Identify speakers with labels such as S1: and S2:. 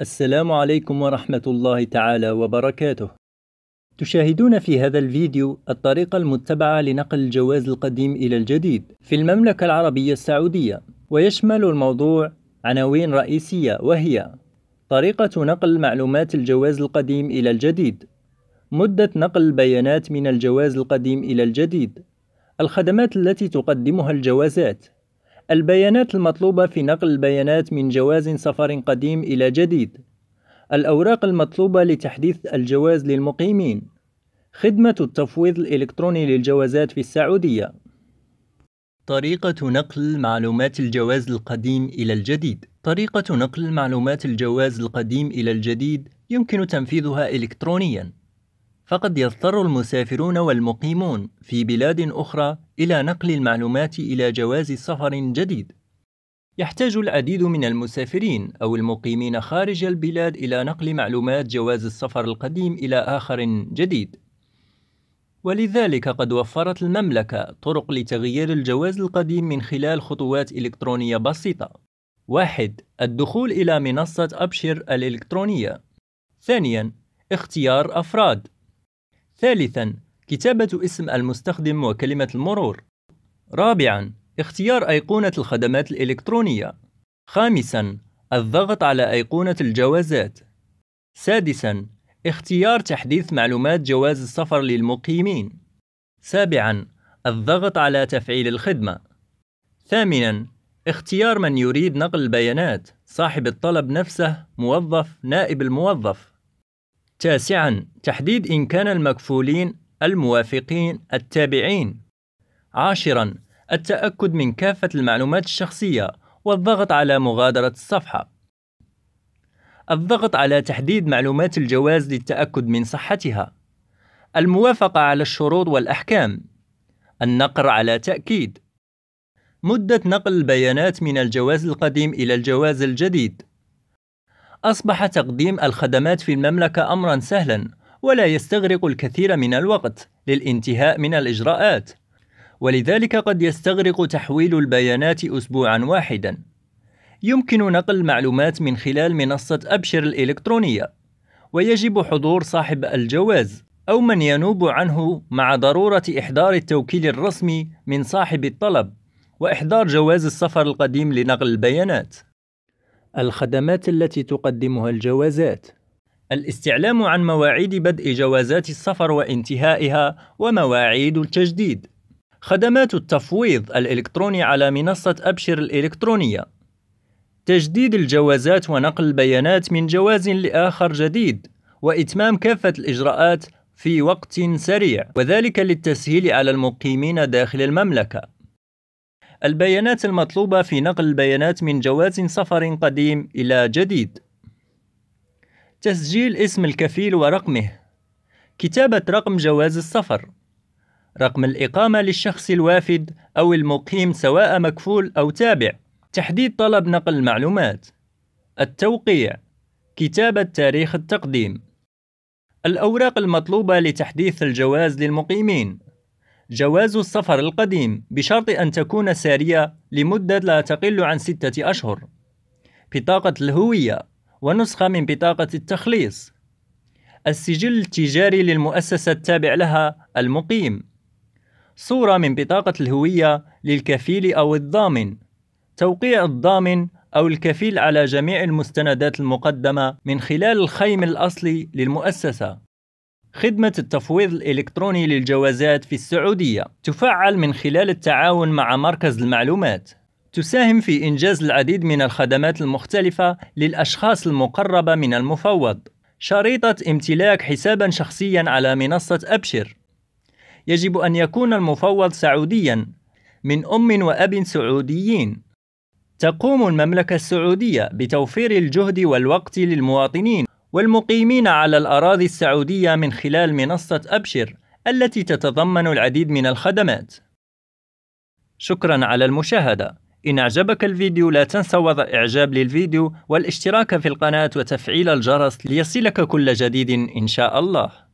S1: السلام عليكم ورحمة الله تعالى وبركاته تشاهدون في هذا الفيديو الطريقة المتبعة لنقل الجواز القديم إلى الجديد في المملكة العربية السعودية ويشمل الموضوع عناوين رئيسية وهي طريقة نقل معلومات الجواز القديم إلى الجديد مدة نقل البيانات من الجواز القديم إلى الجديد الخدمات التي تقدمها الجوازات البيانات المطلوبة في نقل البيانات من جواز سفر قديم إلى جديد الأوراق المطلوبة لتحديث الجواز للمقيمين خدمة التفويض الإلكتروني للجوازات في السعودية طريقة نقل معلومات الجواز القديم إلى الجديد طريقة نقل معلومات الجواز القديم إلى الجديد يمكن تنفيذها إلكترونياً فقد يضطر المسافرون والمقيمون في بلاد أخرى إلى نقل المعلومات إلى جواز سفر جديد. يحتاج العديد من المسافرين أو المقيمين خارج البلاد إلى نقل معلومات جواز السفر القديم إلى آخر جديد. ولذلك قد وفرت المملكة طرق لتغيير الجواز القديم من خلال خطوات إلكترونية بسيطة. واحد الدخول إلى منصة أبشر الإلكترونية. ثانياً اختيار أفراد ثالثا كتابة اسم المستخدم وكلمة المرور رابعا اختيار أيقونة الخدمات الإلكترونية خامسا الضغط على أيقونة الجوازات سادسا اختيار تحديث معلومات جواز السفر للمقيمين سابعا الضغط على تفعيل الخدمة ثامنا اختيار من يريد نقل البيانات صاحب الطلب نفسه موظف نائب الموظف تاسعا تحديد إن كان المكفولين الموافقين التابعين عاشرا التأكد من كافة المعلومات الشخصية والضغط على مغادرة الصفحة الضغط على تحديد معلومات الجواز للتأكد من صحتها الموافقة على الشروط والأحكام النقر على تأكيد مدة نقل البيانات من الجواز القديم إلى الجواز الجديد أصبح تقديم الخدمات في المملكة أمرا سهلا ولا يستغرق الكثير من الوقت للانتهاء من الإجراءات ولذلك قد يستغرق تحويل البيانات أسبوعا واحدا يمكن نقل معلومات من خلال منصة أبشر الإلكترونية ويجب حضور صاحب الجواز أو من ينوب عنه مع ضرورة إحضار التوكيل الرسمي من صاحب الطلب وإحضار جواز السفر القديم لنقل البيانات الخدمات التي تقدمها الجوازات الاستعلام عن مواعيد بدء جوازات السفر وانتهائها ومواعيد التجديد خدمات التفويض الإلكتروني على منصة أبشر الإلكترونية تجديد الجوازات ونقل البيانات من جواز لآخر جديد وإتمام كافة الإجراءات في وقت سريع وذلك للتسهيل على المقيمين داخل المملكة البيانات المطلوبة في نقل البيانات من جواز سفر قديم إلى جديد تسجيل اسم الكفيل ورقمه كتابة رقم جواز السفر رقم الإقامة للشخص الوافد أو المقيم سواء مكفول أو تابع تحديد طلب نقل المعلومات التوقيع كتابة تاريخ التقديم الأوراق المطلوبة لتحديث الجواز للمقيمين جواز السفر القديم بشرط أن تكون سارية لمدة لا تقل عن ستة أشهر بطاقة الهوية ونسخة من بطاقة التخليص السجل التجاري للمؤسسة التابع لها المقيم صورة من بطاقة الهوية للكفيل أو الضامن توقيع الضامن أو الكفيل على جميع المستندات المقدمة من خلال الخيم الأصلي للمؤسسة خدمة التفويض الإلكتروني للجوازات في السعودية تفعل من خلال التعاون مع مركز المعلومات تساهم في إنجاز العديد من الخدمات المختلفة للأشخاص المقربة من المفوض شريطة امتلاك حسابا شخصيا على منصة أبشر يجب أن يكون المفوض سعوديا من أم وأب سعوديين تقوم المملكة السعودية بتوفير الجهد والوقت للمواطنين والمقيمين على الأراضي السعودية من خلال منصة أبشر التي تتضمن العديد من الخدمات. شكرا على المشاهدة. إن أعجبك الفيديو لا تنسى وضع إعجاب للفيديو والاشتراك في القناة وتفعيل الجرس ليصلك كل جديد إن شاء الله